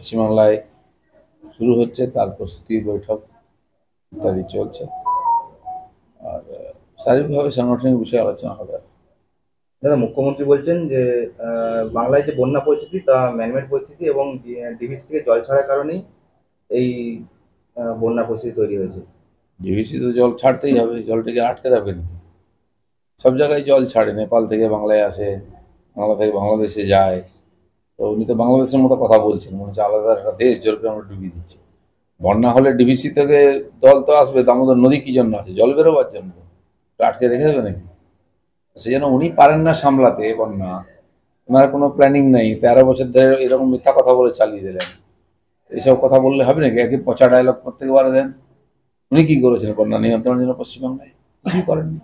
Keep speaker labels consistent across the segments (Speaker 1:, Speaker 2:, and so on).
Speaker 1: পশ্চিমবাংলায় শুরু হচ্ছে তার প্রস্তুতি বৈঠক ইত্যাদি চলছে আর শারীরিকভাবে সাংগঠনিক বিষয়ে আলোচনা হবে দাদা মুখ্যমন্ত্রী বলছেন যে বাংলায় যে বন্যা পরিস্থিতি তা ম্যানমেড পরিস্থিতি এবং ডিভিসি থেকে জল ছাড়ার কারণেই এই বন্যা পরিস্থিতি তৈরি হয়েছে ডিভিসি তো জল ছাড়তেই হবে জলটিকে আটকে রাখবে নাকি সব জায়গায় জল ছাড়ে নেপাল থেকে বাংলায় আসে বাংলা থেকে বাংলাদেশে যায় তো উনি তো বাংলাদেশের মতো কথা বলছেন মনে হচ্ছে আলাদা একটা দেশ জলকে আমরা ডুবিয়ে দিচ্ছি বন্যা হলে ডিবিসি থেকে দল তো আসবে আমাদের নদী কি জন্য আছে জল বেরোবার জন্য আটকে রেখে দেবে নাকি সেই জন্য উনি পারেন না সামলাতে বন্যা ওনার কোনো প্ল্যানিং নেই তেরো বছর ধরে এরকম মিথ্যা কথা বলে চালিয়ে দিলেন এইসব কথা বললে হবে নাকি একই পচা ডায়লগ প্রত্যেকে বারে দেন উনি কী করেছেন বন্যা নিয়ন্ত্রণের জন্য পশ্চিমবাংলায় কিছুই করেননি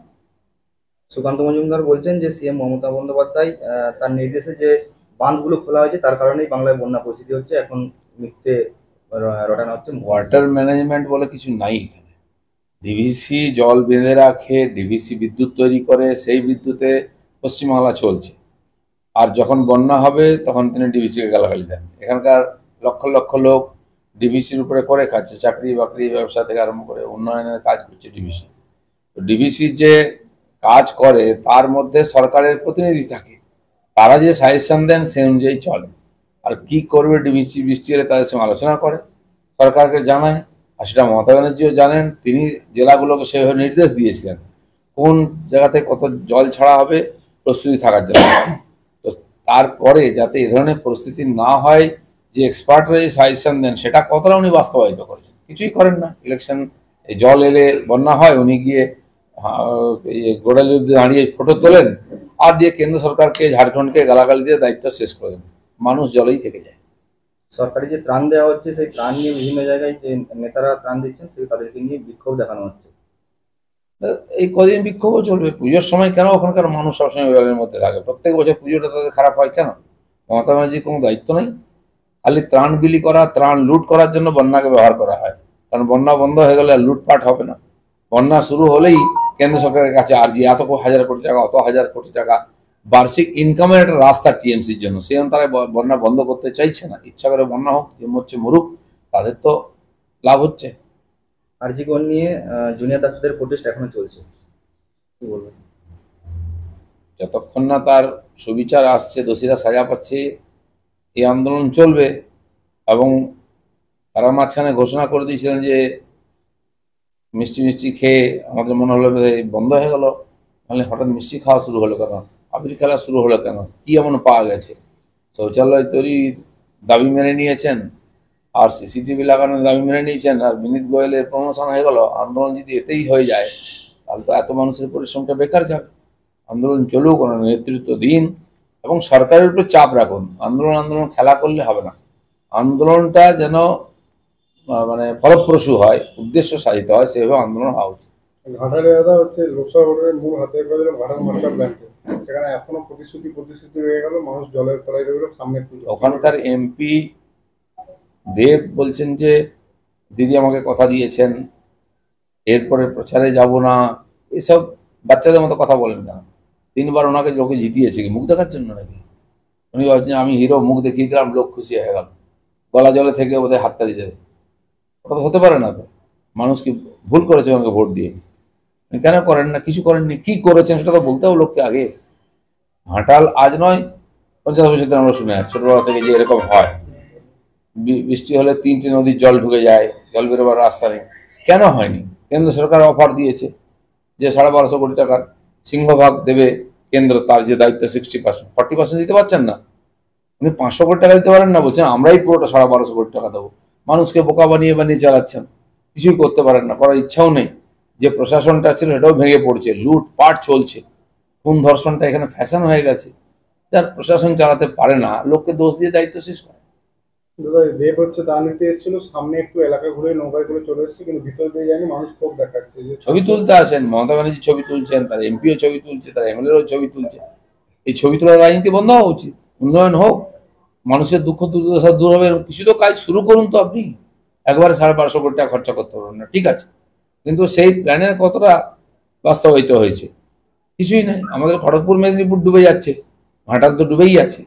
Speaker 1: সুকান্ত মজুমদার বলছেন যে সিএম মমতা বন্দ্যোপাধ্যায় তার নির্দেশে যে বাঁধগুলো খোলা হয়েছে তার কারণেই বাংলায় বন্যা পরিস্থিতি হচ্ছে এখন মিথ্যে রটানো হচ্ছে ওয়াটার ম্যানেজমেন্ট বলে কিছু নাই এখানে ডিভিসি জল বেঁধে রাখে ডিভিসি বিদ্যুৎ তৈরি করে সেই বিদ্যুতে পশ্চিমবাংলা চলছে আর যখন বন্যা হবে তখন তিনি ডিভিসিকে গালাগালি দেন এখানকার লক্ষ লক্ষ লোক ডিভিসির উপরে করে খাচ্ছে চাকরি বাকরি ব্যবসা থেকে আরম্ভ করে উন্নয়নের কাজ করছে ডিভিসি তো ডিভিসির যে কাজ করে তার মধ্যে সরকারের প্রতিনিধি থাকে তারা যে সাজেশন দেন সেই অনুযায়ী চলে আর কি করবে বৃষ্টি বৃষ্টি এলে তাদের সঙ্গে আলোচনা করে সরকারকে জানায় আর সেটা মমতা ব্যানার্জিও জানেন তিনি জেলাগুলোকে সেভাবে নির্দেশ দিয়েছিলেন কোন জায়গাতে কত জল ছাড়া হবে প্রস্তুতি থাকার জন্য তো তারপরে যাতে এ ধরনের পরিস্থিতি না হয় যে এক্সপার্টরা যে সাজেশন দেন সেটা কতটা উনি বাস্তবায়িত করেছেন কিছুই করেন না ইলেকশন জল এলে বন্যা হয় উনি গিয়ে গোড়ালি দাঁড়িয়ে ফটো তোলেন আর দিয়ে কেন্দ্র সরকারকে ঝাড়খণ্ডকে গালাগালি দিয়ে দায়িত্ব শেষ করে দেবে মানুষ জলেই থেকে যায় সরকারি যে ত্রাণ দেওয়া হচ্ছে সেই ত্রাণ নিয়ে বিভিন্ন জায়গায় যে নেতারা ত্রাণ দিচ্ছেন সেই তাদেরকে নিয়ে বিক্ষোভ দেখানো হচ্ছে এই কদিন বিক্ষোভও চলবে পুজোর সময় কেন ওখানকার মানুষ সবসময় বেলের মধ্যে লাগে প্রত্যেক বছর পুজোটা তাদের খারাপ হয় কেন মমতা ব্যানার্জির কোনো দায়িত্ব নেই খালি ত্রাণ বিলি করা ত্রাণ লুট করার জন্য বন্যাকে ব্যবহার করা হয় কারণ বন্যা বন্ধ হয়ে গেলে লুটপাট হবে না বন্যা শুরু হলেই কেন্দ্র সরকারের কাছে আর্জি এত হাজার কোটি টাকা অত হাজার কোটি টাকা বার্ষিক ইনকামের একটা রাস্তা টিএমসির জন্য সেখানে তারা বন্যা বন্ধ করতে চাইছে না ইচ্ছা করে বন্যা হোক হচ্ছে মরুক তাদের তো লাভ হচ্ছে আরজিকন নিয়ে জুনিয়র ডাক্তারদের প্রোটেস্ট এখনো চলছে কি বলবেন যতক্ষণ না তার সুবিচার আসছে দোষীরা সাজা পাচ্ছে এই আন্দোলন চলবে এবং তারা মাঝখানে ঘোষণা করে দিয়েছিলেন যে মিষ্টি মিষ্টি খেয়ে আমাদের মনে হলো বন্ধ হয়ে গেল তাহলে হঠাৎ মিষ্টি খাওয়া শুরু হলো কেন আবির খেলা শুরু হলো কেন কি এমন পাওয়া গেছে শৌচালয় তৈরি দাবি মেনে নিয়েছেন আর সিসিটিভি লাগানোর দাবি মেনে নিয়েছেন আর বিনীত গোয়েলের প্রমোশন হয়ে গেল আন্দোলন যদি এতেই হয়ে যায় তাহলে তো এত মানুষের পরিশ্রমটা বেকার যাবে আন্দোলন চলুক ওনার নেতৃত্ব দিন এবং সরকারের উপর চাপ রাখুন আন্দোলন আন্দোলন খেলা করলে হবে না আন্দোলনটা যেন মানে ফলপ্রসূ হয় উদ্দেশ্য সাহিত্য হয় সেভাবে আন্দোলন হওয়া উচিত হচ্ছে মূল সেখানে প্রতিশ্রুতি প্রতিশ্রুতি গেল মানুষ জলের সামনে ওখানকার এমপি দেব বলছেন যে দিদি আমাকে কথা দিয়েছেন এরপরে প্রচারে যাব না এসব বাচ্চাদের মতো কথা বলেন না তিনবার ওনাকে লোকে জিতিয়েছে কি মুখ দেখার জন্য নাকি উনি ভাবছেন আমি হিরো মুখ দেখিয়ে দিলাম লোক খুশি হয়ে গেল গলা জলে থেকে বোধহয় হাতটা দিয়ে দেবে কথা হতে পারে না তো মানুষ কি ভুল করেছে আমাকে ভোট দিয়ে মানে কেন করেন না কিছু করেননি কি করেছেন সেটা তো বলতে হবে লোককে আগে হাঁটাল আজ নয় পঞ্চাশ বছর ধরে আমরা শুনে আসছি ছোটবেলা থেকে যে এরকম হয় বৃষ্টি হলে তিনটে নদীর জল ঢুকে যায় জল বেরোবার রাস্তা নেই কেন হয়নি কেন্দ্র সরকার অফার দিয়েছে যে সাড়ে বারোশো কোটি টাকার সিংহভাগ দেবে কেন্দ্র তার যে দায়িত্ব সিক্সটি পার্সেন্ট ফর্টি পার্সেন্ট দিতে পারছেন না উনি পাঁচশো কোটি টাকা দিতে পারেন না বলছেন আমরাই পুরোটা সাড়ে বারোশো কোটি টাকা দেবো মানুষকে বোকা বানিয়ে বানিয়ে চালাচ্ছেন কিছুই করতে পারেন না করার ইচ্ছাও নেই যে প্রশাসনটা ছিল সেটাও ভেঙে পড়ছে লুটপাট চলছে খুন ধর্ষণটা এখানে ফ্যাশন হয়ে গেছে যার প্রশাসন চালাতে পারে না লোককে দোষ দিয়ে দায়িত্ব শেষ করে দাদা দেব হচ্ছে দান নিতে সামনে একটু এলাকা ঘুরে নৌকায় করে চলে এসেছে কিন্তু ভিতর দিয়ে জানি মানুষ খুব দেখাচ্ছে যে ছবি তুলতে আসেন মমতা ব্যানার্জি ছবি তুলছেন তার এমপিও ছবি তুলছে তার এমএলএরও ছবি তুলছে এই ছবি তোলার রাজনীতি বন্ধ হওয়া উচিত উন্নয়ন হোক মানুষের দুঃখ দুর্দশা দূর হবে কিছু তো কাজ শুরু করুন তো আপনি একবারে সাড়ে বারোশো কোটি টাকা খরচা করতে পারবেন না ঠিক আছে কিন্তু সেই প্ল্যানের কতটা বাস্তবায়িত হয়েছে কিছুই নাই আমাদের খড়গপুর মেদিনীপুর ডুবে যাচ্ছে ভাটাল তো ডুবেই আছে